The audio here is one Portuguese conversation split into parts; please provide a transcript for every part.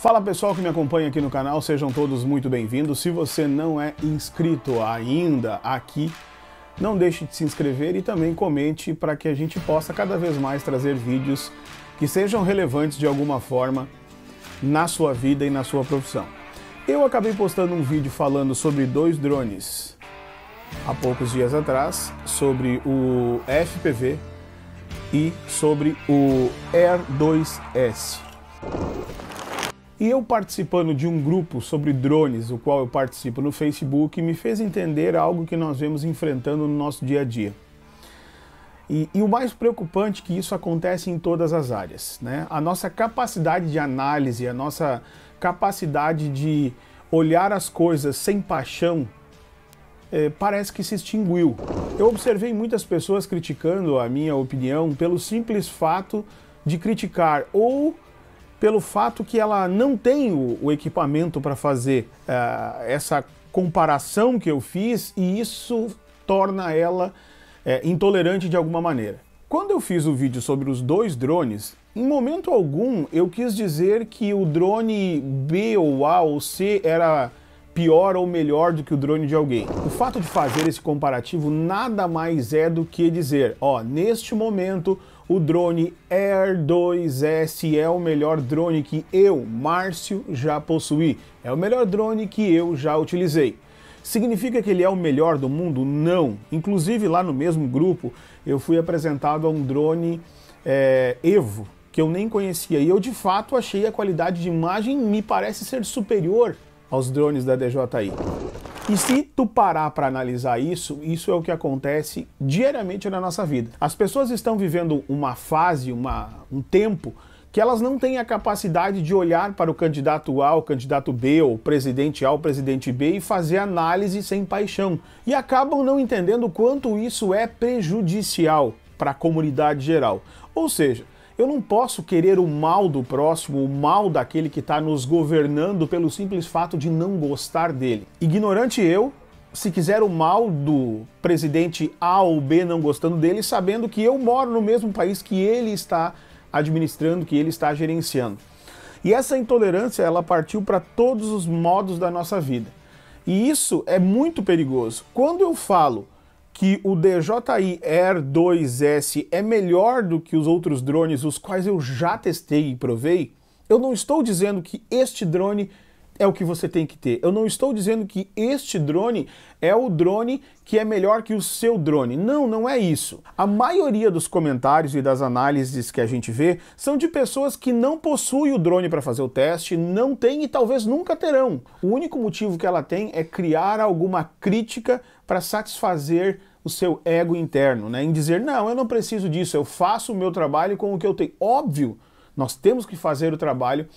Fala pessoal que me acompanha aqui no canal, sejam todos muito bem-vindos. Se você não é inscrito ainda aqui, não deixe de se inscrever e também comente para que a gente possa cada vez mais trazer vídeos que sejam relevantes de alguma forma na sua vida e na sua profissão. Eu acabei postando um vídeo falando sobre dois drones há poucos dias atrás, sobre o FPV e sobre o Air 2S. E eu participando de um grupo sobre drones, o qual eu participo no Facebook, me fez entender algo que nós vemos enfrentando no nosso dia a dia. E, e, o mais preocupante é que isso acontece em todas as áreas. Né? A nossa capacidade de análise, a nossa capacidade de olhar as coisas sem paixão, é, parece que se extinguiu. Eu observei muitas pessoas criticando a minha opinião pelo simples fato de criticar ou pelo fato que ela não tem o, o equipamento para fazer uh, essa comparação que eu fiz e isso torna ela eh, intolerante de alguma maneira. Quando eu fiz o vídeo sobre os dois drones, em momento algum eu quis dizer que o drone B ou A ou C era pior ou melhor do que o drone de alguém. O fato de fazer esse comparativo nada mais é do que dizer, ó, neste momento o drone Air 2S é o melhor drone que eu, Márcio, já possuí. É o melhor drone que eu já utilizei. Significa que ele é o melhor do mundo? Não. Inclusive lá no mesmo grupo eu fui apresentado a um drone é, Evo que eu nem conhecia e eu de fato achei a qualidade de imagem me parece ser superior aos drones da DJI. E se tu parar para analisar isso, isso é o que acontece diariamente na nossa vida. As pessoas estão vivendo uma fase, uma, um tempo que elas não têm a capacidade de olhar para o candidato A, o candidato B, ou o presidente A, o presidente B e fazer análise sem paixão. E acabam não entendendo quanto isso é prejudicial para a comunidade geral. Ou seja, eu não posso querer o mal do próximo, o mal daquele que está nos governando pelo simples fato de não gostar dele. Ignorante eu, se quiser o mal do presidente A ou B não gostando dele, sabendo que eu moro no mesmo país que ele está administrando, que ele está gerenciando. E essa intolerância, ela partiu para todos os modos da nossa vida. E isso é muito perigoso. Quando eu falo que o DJI Air 2S é melhor do que os outros drones, os quais eu já testei e provei, eu não estou dizendo que este drone é o que você tem que ter. Eu não estou dizendo que este drone é o drone que é melhor que o seu drone. Não, não é isso. A maioria dos comentários e das análises que a gente vê são de pessoas que não possuem o drone para fazer o teste, não têm e talvez nunca terão. O único motivo que ela tem é criar alguma crítica para satisfazer o seu ego interno, né? Em dizer, não, eu não preciso disso, eu faço o meu trabalho com o que eu tenho. Óbvio, nós temos que fazer o trabalho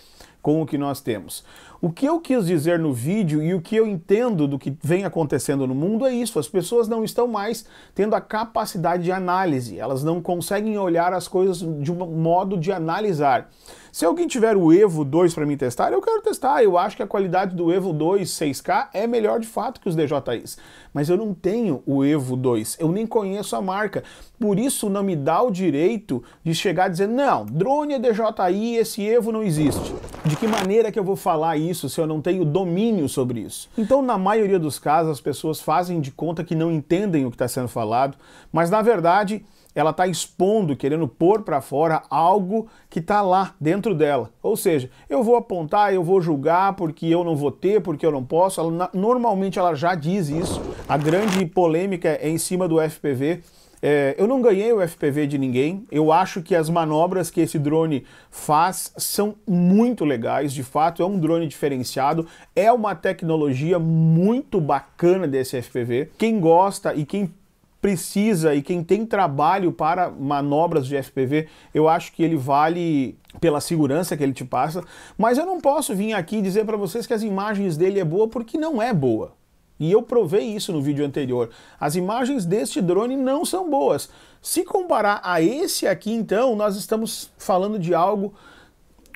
com o que nós temos. O que eu quis dizer no vídeo e o que eu entendo do que vem acontecendo no mundo é isso: as pessoas não estão mais tendo a capacidade de análise, elas não conseguem olhar as coisas de um modo de analisar. Se alguém tiver o Evo 2 para mim testar, eu quero testar. Eu acho que a qualidade do Evo 2 6K é melhor de fato que os DJIs. Mas eu não tenho o Evo 2, eu nem conheço a marca. Por isso não me dá o direito de chegar e dizer, não, drone é DJI, esse Evo não existe. De que maneira que eu vou falar isso se eu não tenho domínio sobre isso? Então, na maioria dos casos, as pessoas fazem de conta que não entendem o que está sendo falado, mas na verdade ela está expondo, querendo pôr para fora algo que está lá dentro dela. Ou seja, eu vou apontar, eu vou julgar porque eu não vou ter, porque eu não posso. Ela, normalmente ela já diz isso. A grande polêmica é em cima do FPV é, eu não ganhei o FPV de ninguém, eu acho que as manobras que esse drone faz são muito legais, de fato é um drone diferenciado, é uma tecnologia muito bacana desse FPV. Quem gosta e quem precisa e quem tem trabalho para manobras de FPV, eu acho que ele vale pela segurança que ele te passa, mas eu não posso vir aqui dizer para vocês que as imagens dele é boa porque não é boa. E eu provei isso no vídeo anterior. As imagens deste drone não são boas. Se comparar a esse aqui, então, nós estamos falando de algo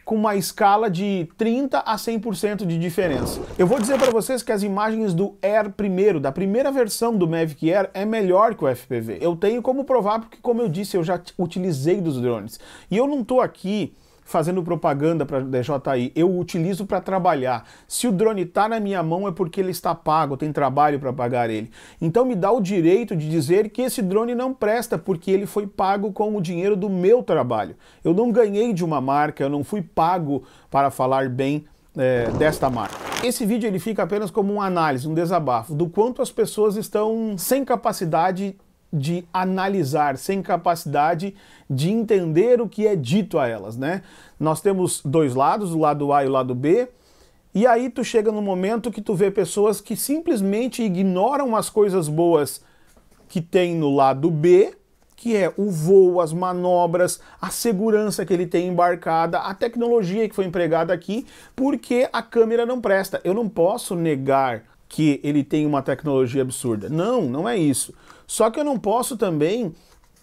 com uma escala de 30 a 100% de diferença. Eu vou dizer para vocês que as imagens do Air primeiro, da primeira versão do Mavic Air, é melhor que o FPV. Eu tenho como provar porque, como eu disse, eu já utilizei dos drones. E eu não estou aqui fazendo propaganda para DJI, eu utilizo para trabalhar. Se o drone está na minha mão é porque ele está pago, tem trabalho para pagar ele. Então me dá o direito de dizer que esse drone não presta porque ele foi pago com o dinheiro do meu trabalho. Eu não ganhei de uma marca, eu não fui pago para falar bem é, desta marca. Esse vídeo ele fica apenas como uma análise, um desabafo do quanto as pessoas estão sem capacidade de analisar, sem capacidade de entender o que é dito a elas, né? Nós temos dois lados, o lado A e o lado B. E aí tu chega no momento que tu vê pessoas que simplesmente ignoram as coisas boas que tem no lado B, que é o voo, as manobras, a segurança que ele tem embarcada, a tecnologia que foi empregada aqui, porque a câmera não presta. Eu não posso negar que ele tem uma tecnologia absurda. Não, não é isso. Só que eu não posso também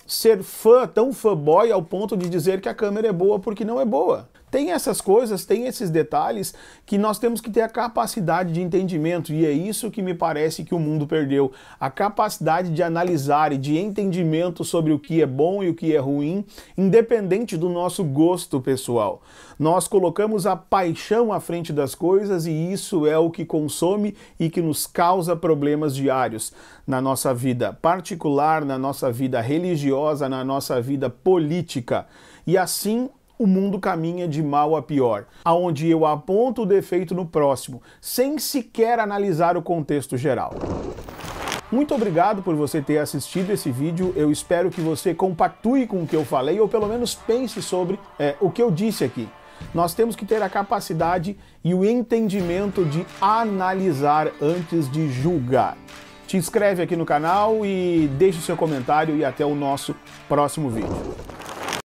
ser fã, tão fanboy ao ponto de dizer que a câmera é boa porque não é boa. Tem essas coisas, tem esses detalhes que nós temos que ter a capacidade de entendimento, e é isso que me parece que o mundo perdeu: a capacidade de analisar e de entendimento sobre o que é bom e o que é ruim, independente do nosso gosto pessoal. Nós colocamos a paixão à frente das coisas e isso é o que consome e que nos causa problemas diários na nossa vida particular, na nossa vida religiosa, na nossa vida política. E assim o mundo caminha de mal a pior, aonde eu aponto o defeito no próximo, sem sequer analisar o contexto geral. Muito obrigado por você ter assistido esse vídeo. Eu espero que você compactue com o que eu falei ou pelo menos pense sobre é, o que eu disse aqui. Nós temos que ter a capacidade e o entendimento de analisar antes de julgar. Te inscreve aqui no canal e deixe o seu comentário e até o nosso próximo vídeo.